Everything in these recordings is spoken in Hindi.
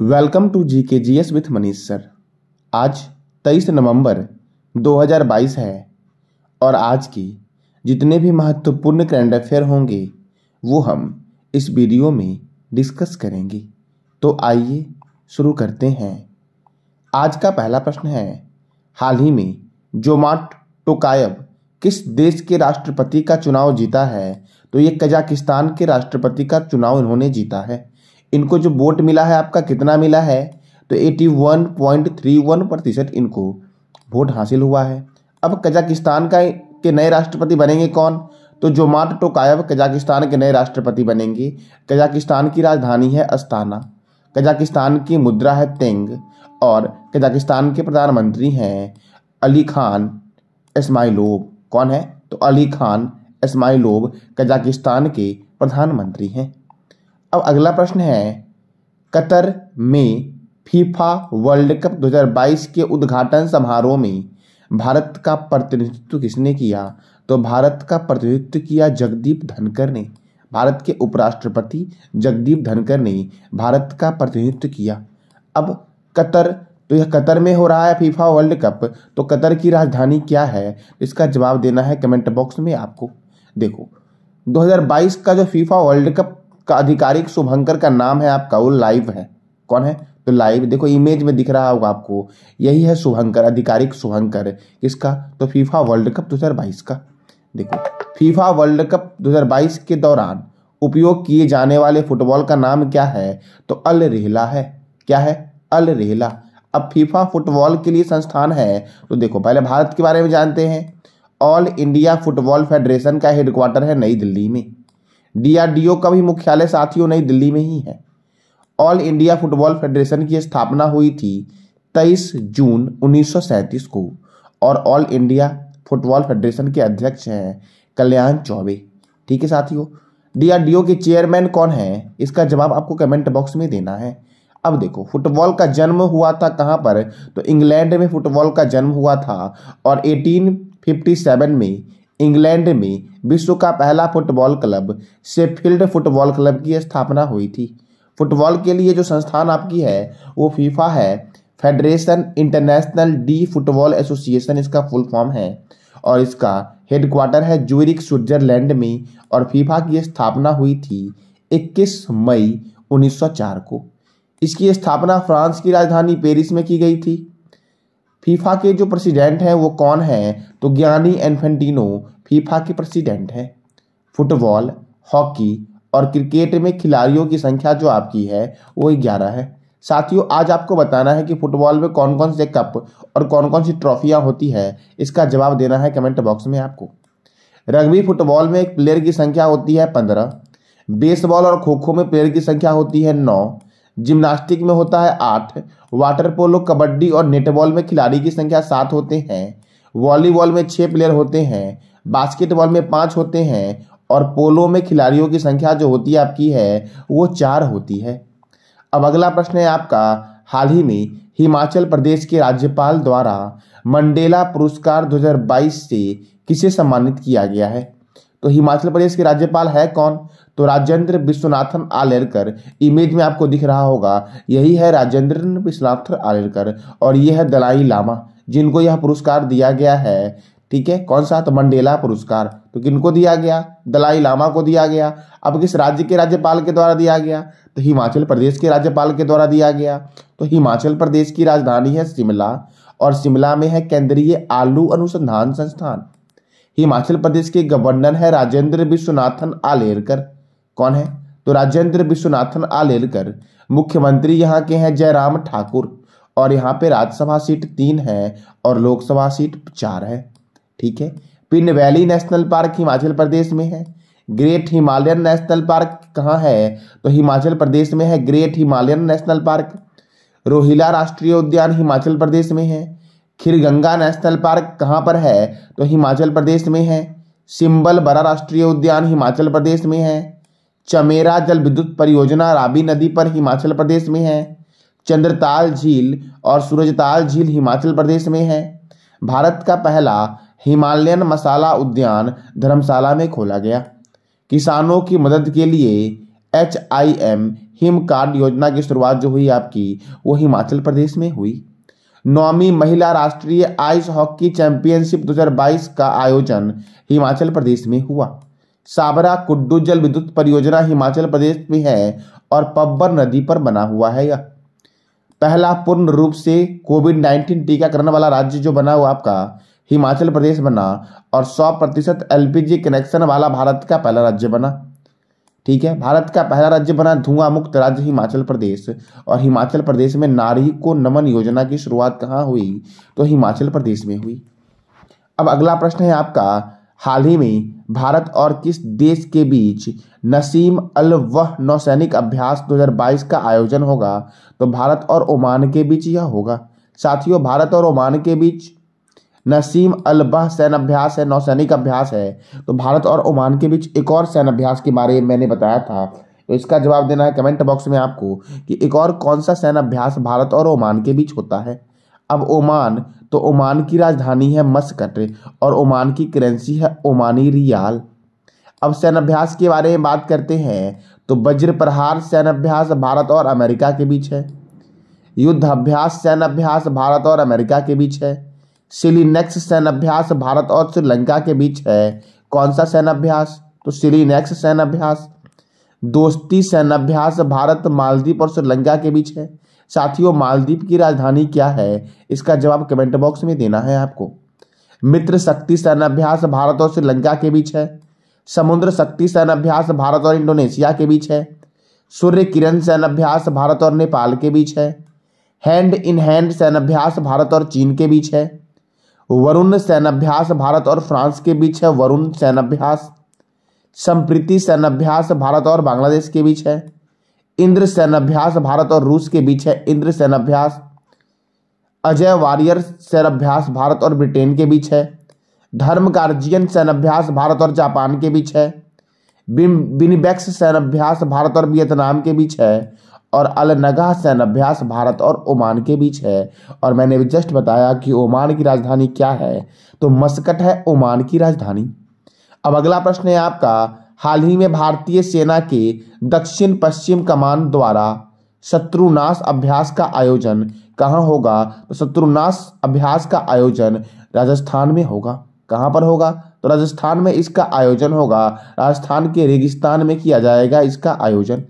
welcome to G K G S with Manish sir आज 23 नवंबर 2022 है और आज की जितने भी महत्वपूर्ण करंट अफेयर होंगे वो हम इस वीडियो में डिस्कस करेंगे तो आइए शुरू करते हैं आज का पहला प्रश्न है हाल ही में जोमाट टोकायब किस देश के राष्ट्रपति का चुनाव जीता है तो ये कजाकिस्तान के राष्ट्रपति का चुनाव इन्होंने जीता है इनको जो वोट मिला है आपका कितना मिला है तो eighty one point three one प्रतिशत इनको वोट हासिल हुआ है अब कजाकिस्तान का के नए राष्ट्रपति बनेंगे कौन तो जोमाट टोकायब कजाकिस्तान के नए राष्ट्रपति बनेंगे कजाकिस्तान की राजधानी है अस्ताना कजाकिस्तान की मुद्रा है तेंग और कजाकिस्तान के प्रधानमंत्री हैं अली खान इसमाइलोब कौन है तो अली खान इसमाइलोब कजाकिस्तान के प्रधानमंत्री हैं अब अगला प्रश्न है कतर में फीफा वर्ल्ड कप 2022 के उद्घाटन समारोह में भारत का प्रतिनिधित्व किसने किया तो भारत का प्रतिनिधित्व किया जगदीप धनकर ने भारत के उपराष्ट्रपति जगदीप धनकर ने भारत का प्रतिनिधित्व किया अब कतर तो यह कतर में हो रहा है फीफा वर्ल्ड कप तो कतर की राजधानी क्या है इसका जवाब देना है कमेंट बॉक्स में आपको देखो 2022 का जो फीफा वर्ल्ड कप का आधिकारिक शुभंकर का नाम है आपका वो लाइव है कौन है तो लाइव देखो इमेज में दिख रहा होगा आपको यही है शुभंकर आधिकारिक शुभंकर इसका तो फीफा वर्ल्ड कप दो का देखो फीफा वर्ल्ड कप दो के दौरान उपयोग किए जाने वाले फुटबॉल का नाम क्या है तो अल रेहला है क्या है अल रेहला अब फीफा फुटबॉल के लिए संस्थान है तो देखो पहले भारत के बारे में जानते हैं ऑल इंडिया फुटबॉल फेडरेशन का हेडक्वार्टर है नई दिल्ली में डीआरडीओ का भी मुख्यालय साथियों नई दिल्ली में ही है ऑल इंडिया फुटबॉल फेडरेशन की स्थापना हुई थी 23 जून उन्नीस को और ऑल इंडिया फुटबॉल फेडरेशन के अध्यक्ष हैं कल्याण चौबे ठीक है साथियों डीआरडीओ के चेयरमैन कौन हैं इसका जवाब आपको कमेंट बॉक्स में देना है अब देखो फुटबॉल का जन्म हुआ था कहाँ पर तो इंग्लैंड में फुटबॉल का जन्म हुआ था और 1857 में इंग्लैंड में विश्व का पहला football club Sheffield football club की स्थापना हुई थी फुटबॉल के लिए जो संस्थान आपकी है वो फीफा है Federation Internationale de Football Association इसका फुल फॉर्म है और इसका हेडक्वार्टर है जूरिक स्विट्जरलैंड में और फीफा की स्थापना हुई थी 21 मई 1904 को इसकी स्थापना फ्रांस की राजधानी पेरिस में की गई थी फीफा के जो प्रेसिडेंट हैं वो कौन हैं तो ज्ञानी एनफेंटिनो फीफा के प्रेसिडेंट हैं फुटबॉल हॉकी और क्रिकेट में खिलाड़ियों की संख्या जो आपकी है वो ग्यारह है साथियों आज आपको बताना है कि फुटबॉल में कौन कौन से कप और कौन कौन सी ट्रॉफियां होती है इसका जवाब देना है कमेंट बॉक्स में आपको रग्बी फुटबॉल में एक प्लेयर की संख्या होती है पंद्रह बेसबॉल और खो खो में प्लेयर की संख्या होती है नौ जिम्नास्टिक में होता है आठ वाटर पोलो कबड्डी और नेटबॉल में खिलाड़ी की संख्या सात होते हैं वॉलीबॉल में छः प्लेयर होते हैं बास्केटबॉल में पाँच होते हैं और पोलो में खिलाड़ियों की संख्या जो होती है आपकी है वो चार होती है अब अगला प्रश्न है आपका हाल ही में हिमाचल प्रदेश के राज्यपाल द्वारा मंडेला पुरस्कार 2022 से किसे सम्मानित किया गया है तो हिमाचल प्रदेश के राज्यपाल है कौन तो राजेंद्र विश्वनाथन आलेरकर इमेज में आपको दिख रहा होगा यही है राजेंद्र विश्वनाथन आलेरकर और यह है दलाई लामा जिनको यह पुरस्कार दिया गया है ठीक है कौन सा तो मंडेला पुरस्कार तो किनको दिया गया दलाई लामा को दिया गया अब किस राज्य के राज्यपाल के द्वारा दिया गया तो हिमाचल प्रदेश के राज्यपाल के द्वारा दिया गया तो हिमाचल प्रदेश की राजधानी है शिमला और शिमला में है केंद्रीय आलू अनुसंधान संस्थान हिमाचल प्रदेश के गवर्नर है राजेंद्र विश्वनाथन आलेरकर कौन है तो राजेंद्र विश्वनाथन आलेरकर मुख्यमंत्री यहाँ के हैं जयराम ठाकुर और यहाँ पे राज्यसभा सीट तीन है और लोकसभा सीट चार है ठीक है Pin Valley National Park Himachal Pradesh में है ग्रेट हिमालयन नेशनल पार्क कहाँ है तो हिमाचल प्रदेश में है ग्रेट हिमालयन नेशनल पार्क रोहिला राष्ट्रीय उद्यान हिमाचल प्रदेश में है खीर गंगा नेशनल पार्क कहाँ पर है तो हिमाचल प्रदेश में है सिंबल बरा राष्ट्रीय उद्यान हिमाचल प्रदेश में है चमेरा जल विद्युत परियोजना राबी नदी पर हिमाचल प्रदेश में है चंद्रताल झील और सूरजताल झील हिमाचल प्रदेश में है भारत का पहला हिमालयन मसाला उद्यान धर्मशाला में खोला गया किसानों की मदद के लिए H I M Him card योजना की शुरुआत जो हुई आपकी वो हिमाचल प्रदेश में हुई नौवीं महिला राष्ट्रीय आइस हॉकी चैंपियनशिप 2022 का आयोजन हिमाचल प्रदेश में हुआ साबरा कुड्डू जल विद्युत परियोजना हिमाचल प्रदेश में है और पब्बर नदी पर बना हुआ है यह पहला पूर्ण रूप से कोविड नाइन्टीन टीकाकरण वाला राज्य जो बना हुआ आपका हिमाचल प्रदेश बना और 100 प्रतिशत एलपीजी कनेक्शन वाला भारत का पहला राज्य बना ठीक है भारत का पहला राज्य बना धुआं मुक्त राज्य हिमाचल प्रदेश और हिमाचल प्रदेश में नारी को नमन योजना की शुरुआत कहाँ हुई तो हिमाचल प्रदेश में हुई अब अगला प्रश्न है आपका हाल ही में भारत और किस देश के बीच नसीम अल वह नौसैनिक अभ्यास 2022 का आयोजन होगा तो भारत और ओमान के बीच यह होगा साथियों भारत और ओमान के बीच नसीम अलबा सैन्य अभ्यास है नौसैनिक अभ्यास है तो भारत और ओमान के बीच एक और सैन्य अभ्यास के बारे में मैंने बताया था तो इसका जवाब देना है कमेंट बॉक्स में आपको कि एक और कौन सा सैन्य अभ्यास भारत और ओमान के बीच होता है अब ओमान तो ओमान की राजधानी है मस्कट और ओमान की करेंसी है ओमानी रियाल अब अभ्यास के बारे में बात करते हैं तो वज्र प्रहार अभ्यास भारत और अमेरिका के बीच है युद्ध अभ्यास अभ्यास भारत और अमेरिका के बीच है सिलीनेक्स अभ्यास भारत और श्रीलंका के बीच है कौन सा अभ्यास तो सिलीनेक्स अभ्यास दोस्ती अभ्यास भारत मालदीप और श्रीलंका के बीच है साथियों मालदीप की राजधानी क्या है इसका जवाब कमेंट बॉक्स में देना है आपको मित्र शक्ति अभ्यास भारत और श्रीलंका के बीच है समुद्र शक्ति अभ्यास भारत और इंडोनेशिया के बीच है सूर्य किरण अभ्यास भारत और नेपाल के बीच है हैंड इन हैंड अभ्यास भारत और चीन के बीच है वरुण सैन्यभ्यास भारत और फ्रांस के बीच है वरुण सैन्यभ्यास संप्रीति सैन्यभ्यास भारत और बांग्लादेश के बीच है इंद्र सैन्यभ्यास भारत और रूस के बीच है इंद्र सैन्यभ्यास अजय वारियर सैन्यभ्यास भारत और ब्रिटेन के बीच है धर्म कार्जियन सैन्यभ्यास भारत और जापान के बीच है बिनबैक्स सैन्यभ्यास भारत और वियतनाम के बीच है और अलनगा सैन्य अभ्यास भारत और ओमान के बीच है और मैंने भी जस्ट बताया कि ओमान की राजधानी क्या है तो मस्कट है ओमान की राजधानी अब अगला प्रश्न है आपका हाल ही में भारतीय सेना के दक्षिण पश्चिम कमान द्वारा शत्रुनाश अभ्यास का आयोजन कहाँ होगा तो शत्रुनाश अभ्यास का आयोजन राजस्थान में होगा कहाँ पर होगा तो राजस्थान में इसका आयोजन होगा राजस्थान के रेगिस्तान में किया जाएगा इसका आयोजन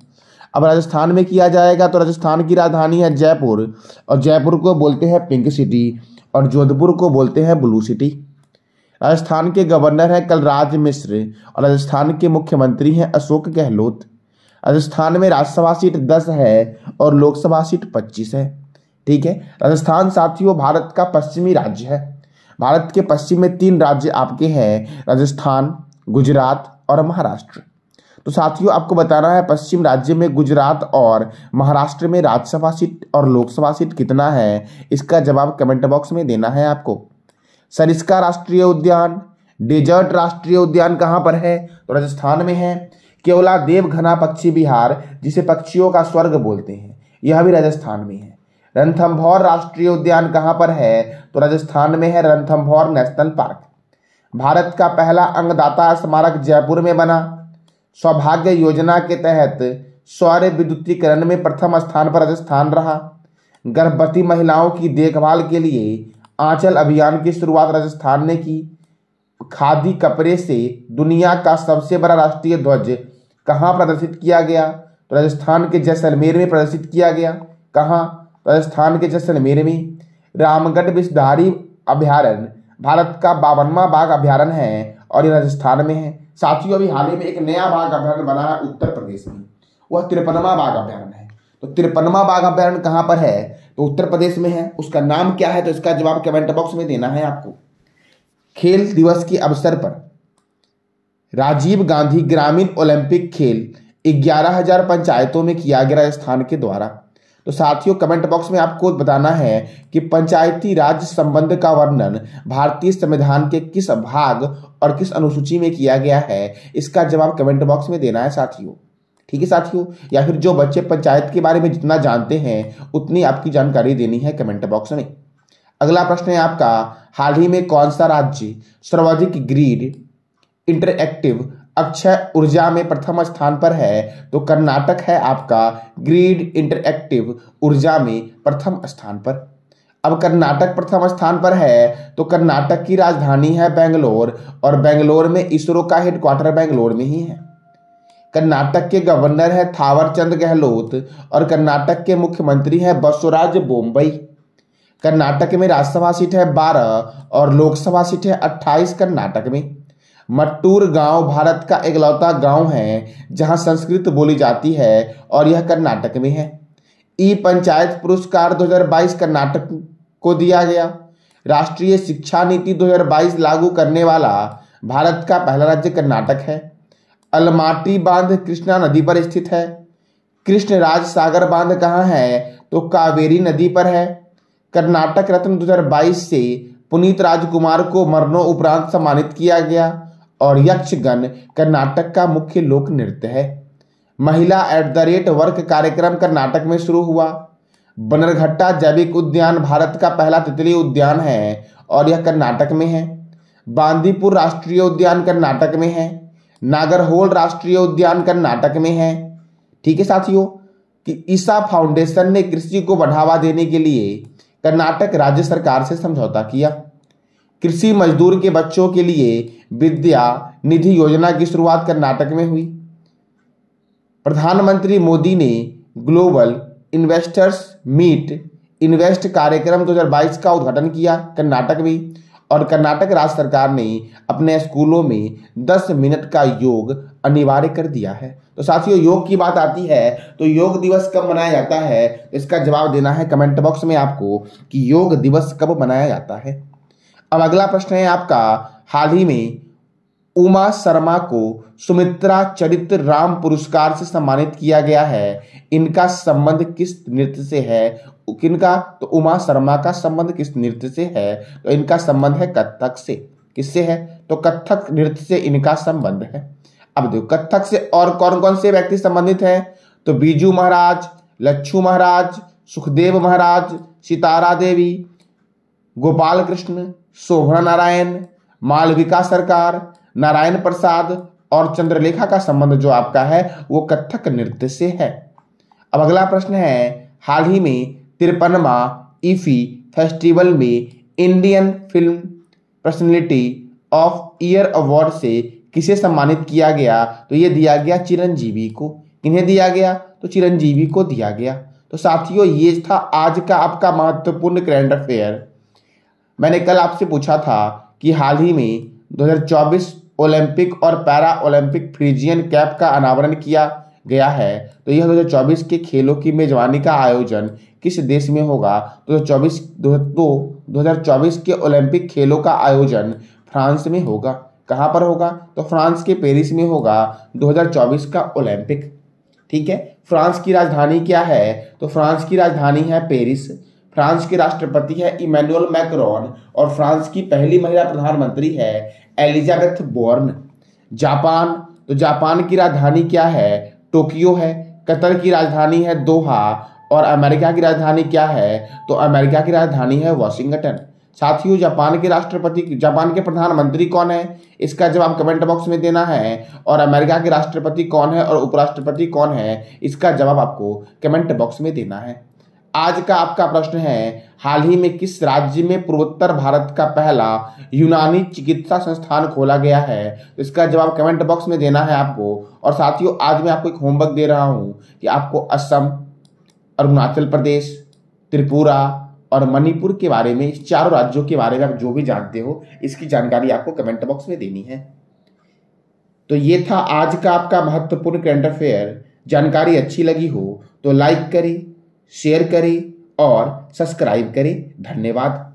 अब राजस्थान में किया जाएगा तो राजस्थान की राजधानी है जयपुर और जयपुर को बोलते हैं पिंक सिटी और जोधपुर को बोलते हैं ब्लू सिटी राजस्थान के गवर्नर हैं कलराज मिश्र और राजस्थान के मुख्यमंत्री हैं अशोक गहलोत राजस्थान में राज्यसभा सीट दस है और लोकसभा सीट पच्चीस है ठीक है राजस्थान साथियों भारत का पश्चिमी राज्य है भारत के पश्चिम में तीन राज्य आपके हैं राजस्थान गुजरात और महाराष्ट्र तो साथियों आपको बताना है पश्चिम राज्य में गुजरात और महाराष्ट्र में राज्यसभा सीट और लोकसभा सीट कितना है इसका जवाब कमेंट बॉक्स में देना है आपको सरिस्का राष्ट्रीय उद्यान डेजर्ट राष्ट्रीय उद्यान कहाँ पर है तो राजस्थान में है केवला देवघना पक्षी विहार जिसे पक्षियों का स्वर्ग बोलते हैं यह भी राजस्थान में है रणथम्भौर राष्ट्रीय उद्यान कहाँ पर है तो राजस्थान में है रणथम्भौर नेशनल पार्क भारत का पहला अंगदाता स्मारक जयपुर में बना सौभाग्य योजना के तहत सौर्य विद्युतीकरण में प्रथम स्थान पर राजस्थान रहा गर्भवती महिलाओं की देखभाल के लिए आंचल अभियान की शुरुआत राजस्थान ने की खादी कपड़े से दुनिया का सबसे बड़ा राष्ट्रीय ध्वज कहाँ प्रदर्शित किया गया तो राजस्थान के जैसलमेर में प्रदर्शित किया गया कहाँ तो राजस्थान के जैसलमेर में रामगढ़ विषधारी अभ्यारण्य भारत का बावनवा बाघ अभ्यारण्य है और ये राजस्थान में है साथियों अभी हाल ही में एक नया बाघ अभ्यारण बना है उत्तर प्रदेश में वह तिरपनवा बाघ अभ्यारण है तो तिरपनवा बाघ अभ्यारण कहाँ पर है तो उत्तर प्रदेश में है उसका नाम क्या है तो इसका जवाब कमेंट बॉक्स में देना है आपको खेल दिवस के अवसर पर राजीव गांधी ग्रामीण ओलंपिक खेल ग्यारह हजार पंचायतों में किया गया राजस्थान के द्वारा तो साथियों कमेंट बॉक्स में आपको बताना है कि पंचायती राज संबंध का वर्णन भारतीय संविधान के किस भाग और किस अनुसूची में किया गया है इसका जवाब कमेंट बॉक्स में देना है साथियों ठीक है साथियों या फिर जो बच्चे पंचायत के बारे में जितना जानते हैं उतनी आपकी जानकारी देनी है कमेंट बॉक्स में अगला प्रश्न है आपका हाल ही में कौन सा राज्य सर्वाधिक ग्रीड इंटरएक्टिव अक्षय ऊर्जा में प्रथम स्थान पर है तो कर्नाटक है आपका ग्रीड इंटरएक्टिव ऊर्जा में प्रथम स्थान पर अब कर्नाटक प्रथम स्थान पर है तो कर्नाटक की राजधानी है बेंगलोर और बेंगलोर में इसरो का हेडक्वार्टर बेंगलोर में ही है कर्नाटक के गवर्नर है थावर चंद गहलोत और कर्नाटक के मुख्यमंत्री है बसवराज बोम्बई कर्नाटक में राज्यसभा सीट है बारह और लोकसभा सीट है अट्ठाईस कर्नाटक में मट्टूर गांव भारत का एकलौता गांव है जहां संस्कृत बोली जाती है और यह कर्नाटक में है ई पंचायत पुरस्कार 2022 कर्नाटक को दिया गया राष्ट्रीय शिक्षा नीति 2022 लागू करने वाला भारत का पहला राज्य कर्नाटक है अलमाटी बांध कृष्णा नदी पर स्थित है कृष्ण राज सागर बांध कहाँ है तो कावेरी नदी पर है कर्नाटक रत्न 2022 से पुनीत राजकुमार को मरणोपरांत सम्मानित किया गया और यक्षगण कर्नाटक का मुख्य लोक नृत्य है महिला एट द रेट वर्क कार्यक्रम कर्नाटक में शुरू हुआ बनरघट्टा जैविक उद्यान भारत का पहला तितली उद्यान है और यह कर्नाटक में है बांदीपुर राष्ट्रीय उद्यान कर्नाटक में है नागरहोल राष्ट्रीय उद्यान कर्नाटक में है ठीक है साथियों कि ईसा फाउंडेशन ने कृषि को बढ़ावा देने के लिए कर्नाटक राज्य सरकार से समझौता किया कृषि मजदूर के बच्चों के लिए विद्या निधि योजना की शुरुआत कर्नाटक में हुई प्रधानमंत्री मोदी ने ग्लोबल इन्वेस्टर्स मीट इन्वेस्ट कार्यक्रम 2022 का उद्घाटन किया कर्नाटक में और कर्नाटक राज्य सरकार ने अपने स्कूलों में 10 मिनट का योग अनिवार्य कर दिया है तो साथियों योग की बात आती है तो योग दिवस कब मनाया जाता है इसका जवाब देना है कमेंट बॉक्स में आपको कि योग दिवस कब मनाया जाता है अब अगला प्रश्न है आपका हाल ही में उमा शर्मा को सुमित्रा चरित्र राम पुरस्कार से सम्मानित किया गया है इनका संबंध किस नृत्य से है किनका तो उमा शर्मा का संबंध किस नृत्य से है तो इनका संबंध है कथक से किससे है तो कथक नृत्य से इनका संबंध है अब देखो कथक से और कौन कौन से व्यक्ति संबंधित है तो बीजू महाराज लच्छू महाराज सुखदेव महाराज सितारा देवी गोपाल कृष्ण शोभना नारायण मालविका सरकार नारायण प्रसाद और चंद्रलेखा का संबंध जो आपका है वो कथक नृत्य से है अब अगला प्रश्न है हाल ही में तिरपनवा इफी फेस्टिवल में Indian film personality of year award से किसे सम्मानित किया गया तो ये दिया गया चिरंजीवी को किन्हें दिया गया तो चिरंजीवी को दिया गया तो साथियों ये था आज का आपका महत्वपूर्ण करेंट अफेयर मैंने कल आपसे पूछा था कि हाल ही में 2024 ओलंपिक और पैरा ओलंपिक फ्रीजियन कैप का अनावरण किया गया है तो यह 2024 के खेलों की मेजबानी का आयोजन किस देश में होगा तो 2024 तो के ओलंपिक खेलों का आयोजन फ्रांस में होगा कहाँ पर होगा तो फ्रांस के पेरिस में होगा 2024 का ओलंपिक ठीक है फ्रांस की राजधानी क्या है तो फ्रांस की राजधानी है पेरिस फ्रांस के राष्ट्रपति है इमैनुअल मैक्रॉन और फ्रांस की पहली महिला प्रधानमंत्री है एलिजाबेथ बोर्न जापान तो जापान की राजधानी क्या है टोक्यो है कतर की राजधानी है दोहा और अमेरिका की राजधानी क्या है तो अमेरिका की राजधानी है वॉशिंगटन साथियों जापान के राष्ट्रपति जापान के प्रधानमंत्री कौन है इसका जवाब कमेंट बॉक्स में देना है और अमेरिका के राष्ट्रपति कौन है और उपराष्ट्रपति कौन है इसका जवाब आपको कमेंट बॉक्स में देना है आज का आपका प्रश्न है हाल ही में किस राज्य में पूर्वोत्तर भारत का पहला यूनानी चिकित्सा संस्थान खोला गया है तो इसका जवाब कमेंट बॉक्स में देना है आपको और साथियों आज मैं आपको एक होमवर्क दे रहा हूं कि आपको असम अरुणाचल प्रदेश त्रिपुरा और मणिपुर के बारे में इस चारों राज्यों के बारे में आप जो भी जानते हो इसकी जानकारी आपको कमेंट बॉक्स में देनी है तो ये था आज का आपका महत्वपूर्ण करंट अफेयर जानकारी अच्छी लगी हो तो लाइक करें शेयर करें और सब्सक्राइब करें धन्यवाद